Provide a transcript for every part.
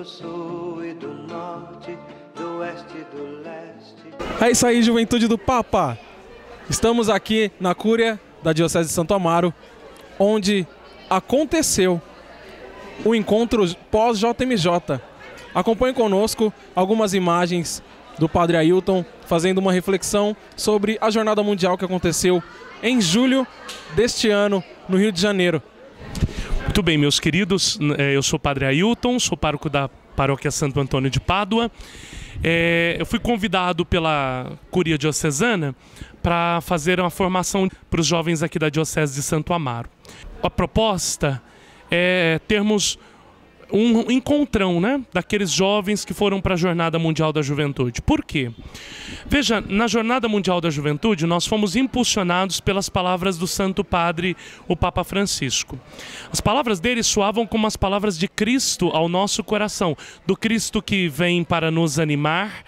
do sul e do norte, do oeste e do leste. É isso aí, Juventude do Papa! Estamos aqui na Cúria da Diocese de Santo Amaro, onde aconteceu o encontro pós-JMJ. Acompanhe conosco algumas imagens do Padre Ailton fazendo uma reflexão sobre a jornada mundial que aconteceu em julho deste ano no Rio de Janeiro. Muito bem, meus queridos, eh, eu sou o Padre Ailton, sou pároco da paróquia Santo Antônio de Pádua. É, eu fui convidado pela Curia Diocesana para fazer uma formação para os jovens aqui da Diocese de Santo Amaro. A proposta é termos um encontrão, né, daqueles jovens que foram para a Jornada Mundial da Juventude. Por quê? Veja, na Jornada Mundial da Juventude, nós fomos impulsionados pelas palavras do Santo Padre, o Papa Francisco. As palavras dele soavam como as palavras de Cristo ao nosso coração, do Cristo que vem para nos animar,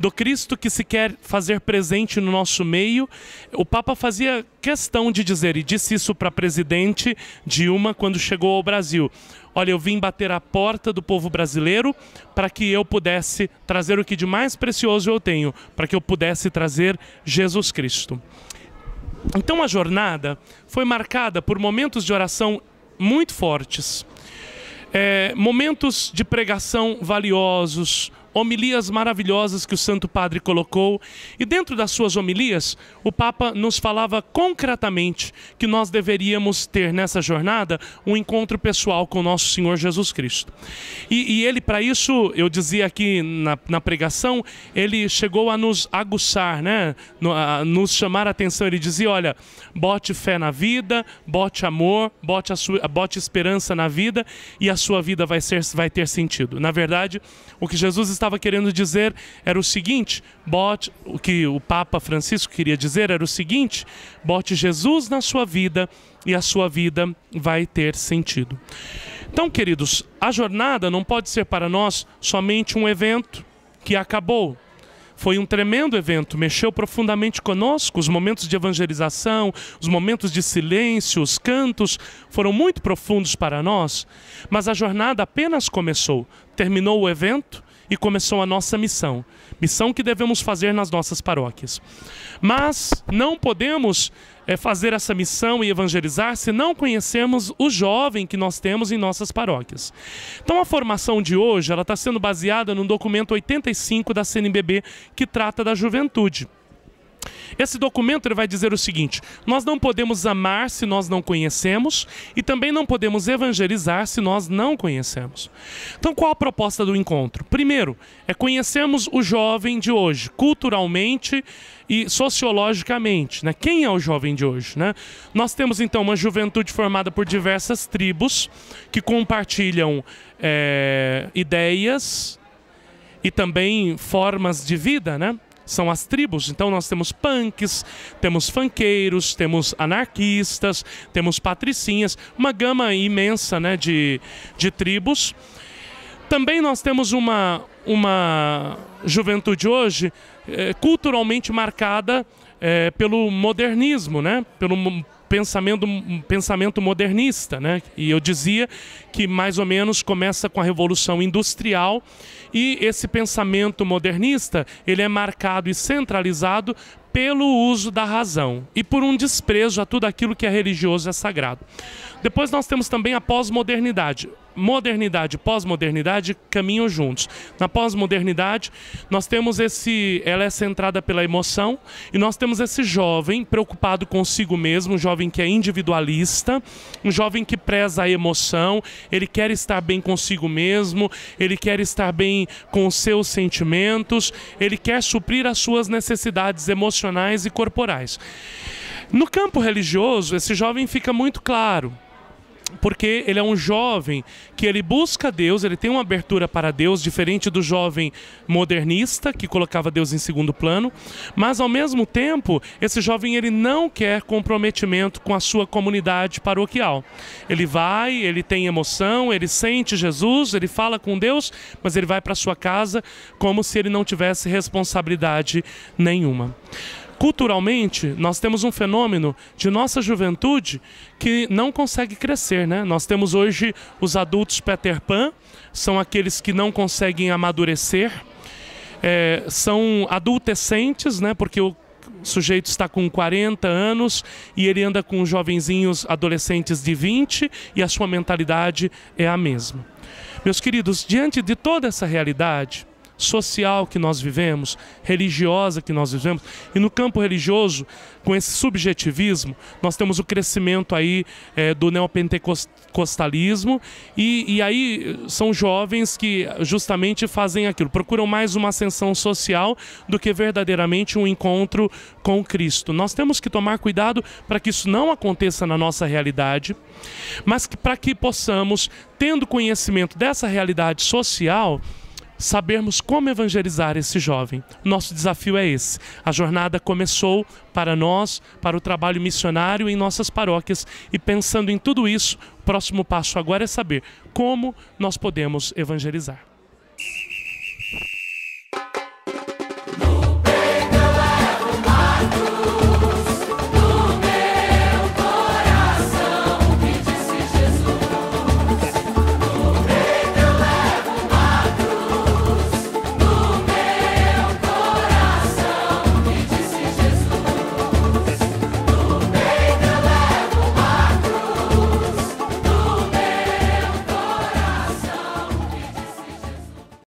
do Cristo que se quer fazer presente no nosso meio, o Papa fazia questão de dizer, e disse isso para a presidente Dilma quando chegou ao Brasil. Olha, eu vim bater a porta do povo brasileiro para que eu pudesse trazer o que de mais precioso eu tenho, para que eu pudesse trazer Jesus Cristo. Então a jornada foi marcada por momentos de oração muito fortes, é, momentos de pregação valiosos, homilias maravilhosas que o Santo Padre colocou, e dentro das suas homilias, o Papa nos falava concretamente que nós deveríamos ter nessa jornada um encontro pessoal com o nosso Senhor Jesus Cristo. E, e ele, para isso, eu dizia aqui na, na, pregação, ele chegou a nos aguçar, né? No, a nos chamar a atenção. Ele dizia: olha, bote fé na vida, bote amor, bote, a sua, bote esperança na vida, e a sua vida vai, ser, vai ter sentido. Na verdade, o que Jesus estava querendo dizer era o seguinte: bote, o que o Papa Francisco queria dizer era o seguinte: bote Jesus na sua vida e a sua vida vai ter sentido. Então, queridos, a jornada não pode ser para nós somente um evento que acabou. Foi um tremendo evento, mexeu profundamente conosco. Os momentos de evangelização, os momentos de silêncio, os cantos foram muito profundos para nós. Mas a jornada apenas começou. Terminou o evento, e começou a nossa missão, missão que devemos fazer nas nossas paróquias. Mas não podemos é, fazer essa missão e evangelizar se não conhecermos o jovem que nós temos em nossas paróquias. Então a formação de hoje ela está sendo baseada no documento 85 da CNBB que trata da juventude. Esse documento ele vai dizer o seguinte: nós não podemos amar se nós não conhecemos e também não podemos evangelizar se nós não conhecemos. Então, qual a proposta do encontro? Primeiro, é conhecermos o jovem de hoje, culturalmente e sociologicamente. Né? Quem é o jovem de hoje? Né? Nós temos então uma juventude formada por diversas tribos que compartilham é, ideias e também formas de vida, né? são as tribos. Então nós temos punks, temos funkeiros, temos anarquistas, temos patricinhas, uma gama imensa né, de, de tribos. Também nós temos uma, uma juventude hoje eh, culturalmente marcada eh, pelo modernismo, né? pelo pensamento, um pensamento modernista, né? E eu dizia que mais ou menos começa com a revolução industrial e esse pensamento modernista ele é marcado e centralizado pelo uso da razão e por um desprezo a tudo aquilo que é religioso e é sagrado. Depois nós temos também a pós-modernidade. Modernidade e pós-modernidade caminham juntos. Na pós-modernidade, nós temos esse. Ela é centrada pela emoção e nós temos esse jovem preocupado consigo mesmo, um jovem jovem que é individualista, um jovem que preza a emoção, ele quer estar bem consigo mesmo, ele quer estar bem com os seus sentimentos, ele quer suprir as suas necessidades emocionais e corporais. No campo religioso, esse jovem fica muito claro porque ele é um jovem que ele busca Deus, ele tem uma abertura para Deus, diferente do jovem modernista que colocava Deus em segundo plano, mas ao mesmo tempo, esse jovem ele não quer comprometimento com a sua comunidade paroquial. Ele vai, ele tem emoção, ele sente Jesus, ele fala com Deus, mas ele vai para sua casa como se ele não tivesse responsabilidade nenhuma culturalmente, nós temos um fenômeno de nossa juventude que não consegue crescer, né? Nós temos hoje os adultos Peter Pan, são aqueles que não conseguem amadurecer, é, são adultescentes, né? Porque o sujeito está com 40 anos e ele anda com jovenzinhos adolescentes de 20 e a sua mentalidade é a mesma. Meus queridos, diante de toda essa realidade, social que nós vivemos, religiosa que nós vivemos. E no campo religioso, com esse subjetivismo, nós temos o crescimento aí é, do neopentecostalismo e, e aí são jovens que justamente fazem aquilo, procuram mais uma ascensão social do que verdadeiramente um encontro com Cristo. Nós temos que tomar cuidado para que isso não aconteça na nossa realidade, mas que para que possamos, tendo conhecimento dessa realidade social, sabermos como evangelizar esse jovem. Nosso desafio é esse. A jornada começou para nós, para o trabalho missionário em nossas paróquias e pensando em tudo isso, o próximo passo agora é saber como nós podemos evangelizar.